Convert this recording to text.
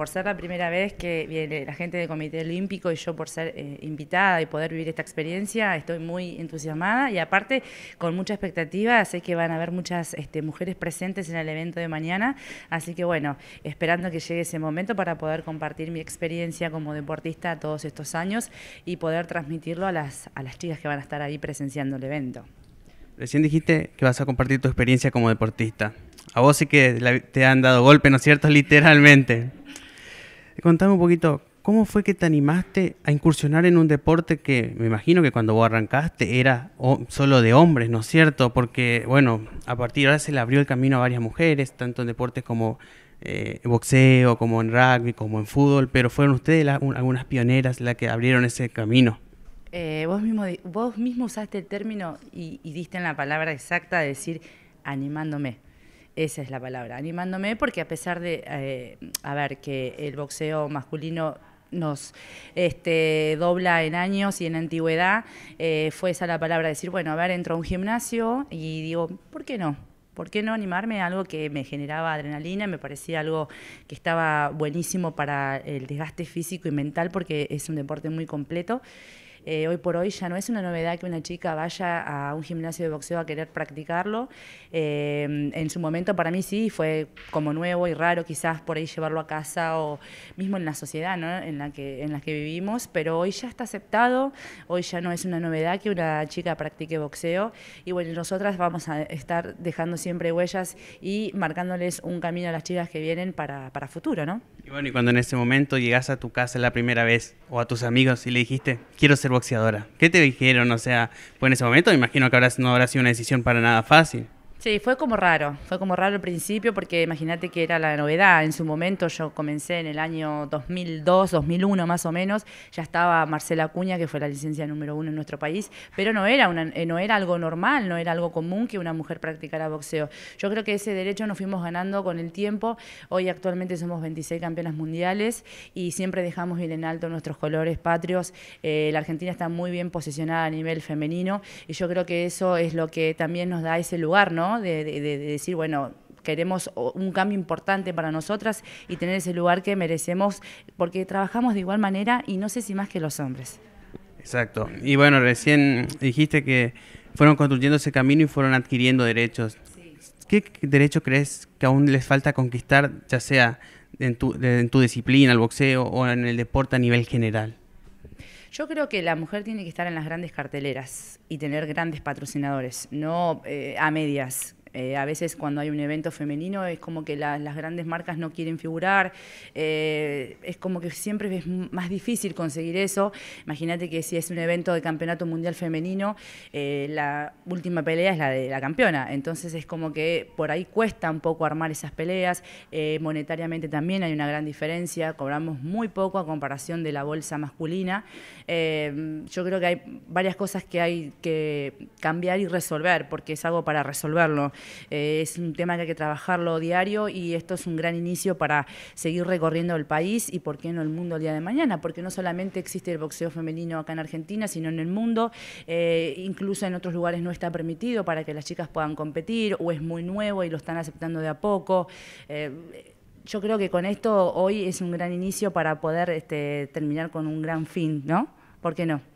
por ser la primera vez que viene la gente del Comité Olímpico y yo por ser eh, invitada y poder vivir esta experiencia, estoy muy entusiasmada y aparte con mucha expectativa, sé que van a haber muchas este, mujeres presentes en el evento de mañana, así que bueno, esperando que llegue ese momento para poder compartir mi experiencia como deportista todos estos años y poder transmitirlo a las, a las chicas que van a estar ahí presenciando el evento. Recién dijiste que vas a compartir tu experiencia como deportista. A vos sí que te han dado golpe, ¿no es cierto? Literalmente contame un poquito, ¿cómo fue que te animaste a incursionar en un deporte que me imagino que cuando vos arrancaste era solo de hombres, ¿no es cierto? Porque, bueno, a partir de ahora se le abrió el camino a varias mujeres, tanto en deportes como eh, boxeo, como en rugby, como en fútbol, pero fueron ustedes algunas pioneras las que abrieron ese camino. Eh, vos, mismo, usaste el término y, y diste en la palabra exacta de decir animándome. Esa es la palabra, animándome porque a pesar de, eh, a ver, que el boxeo masculino nos este, dobla en años y en antigüedad, eh, fue esa la palabra, decir, bueno, a ver, entro a un gimnasio y digo, ¿por qué no? ¿Por qué no animarme a algo que me generaba adrenalina? Me parecía algo que estaba buenísimo para el desgaste físico y mental porque es un deporte muy completo. Eh, hoy por hoy ya no es una novedad que una chica vaya a un gimnasio de boxeo a querer practicarlo. Eh, en su momento para mí sí, fue como nuevo y raro quizás por ahí llevarlo a casa o mismo en la sociedad en, la que, en la que vivimos, pero hoy ya está aceptado, hoy ya no es una novedad que una chica practique boxeo y bueno, nosotras vamos a estar dejando siempre huellas y marcándoles un camino a las chicas que vienen para, para futuro, ¿no? Y bueno, y cuando en ese momento llegas a tu casa la primera vez o a tus amigos y le dijiste, quiero ser boxeadora? ¿Qué te dijeron? O sea, pues en ese momento me imagino que habrás, no habrá sido una decisión para nada fácil. Sí, fue como raro, fue como raro al principio porque imagínate que era la novedad. En su momento yo comencé en el año 2002, 2001 más o menos, ya estaba Marcela Cuña, que fue la licencia número uno en nuestro país, pero no era, eh, no era algo normal, no era algo común que una mujer practicara boxeo. Yo creo que ese derecho nos fuimos ganando con el tiempo. Hoy actualmente somos 26 campeonas mundiales y siempre dejamos bien en alto nuestros colores patrios. Eh, la Argentina está muy bien posicionada a nivel femenino y yo creo que eso es lo que también nos da ese lugar, ¿no? de, decir, bueno, queremos un cambio importante para nosotras y tener ese lugar que merecemos, porque trabajamos de igual manera y no sé si más que los hombres. Exacto. Y bueno, recién dijiste que fueron construyendo ese camino y fueron adquiriendo derechos. ¿Qué derecho crees que aún les falta conquistar, ya sea en tu, en tu disciplina, el boxeo o en el deporte a nivel general? Yo creo que la mujer tiene que estar en las grandes carteleras y tener grandes patrocinadores, no eh, a medias. Eh, a veces cuando hay un evento femenino es como que las grandes marcas no quieren figurar, eh, es como que siempre es más difícil conseguir eso. Imagínate que si es un evento de campeonato mundial femenino, eh, la última pelea es la de la campeona, entonces es como que por ahí cuesta un poco armar esas peleas, monetariamente también hay una gran diferencia, cobramos muy poco a comparación de la bolsa masculina. yo creo que hay varias cosas que hay que cambiar y resolver, porque es algo para resolverlo. Eh, es un tema que hay que trabajarlo diario y esto es un gran inicio para seguir recorriendo el país y, ¿por qué no el mundo el día de mañana? Porque no solamente existe el boxeo femenino acá en Argentina, sino en el mundo. Eh, incluso en otros lugares no está permitido para que las chicas puedan competir o es muy nuevo y lo están aceptando de a poco. Eh, yo creo que con esto hoy es un gran inicio para poder este, terminar con un gran fin, ¿no? ¿Por qué no?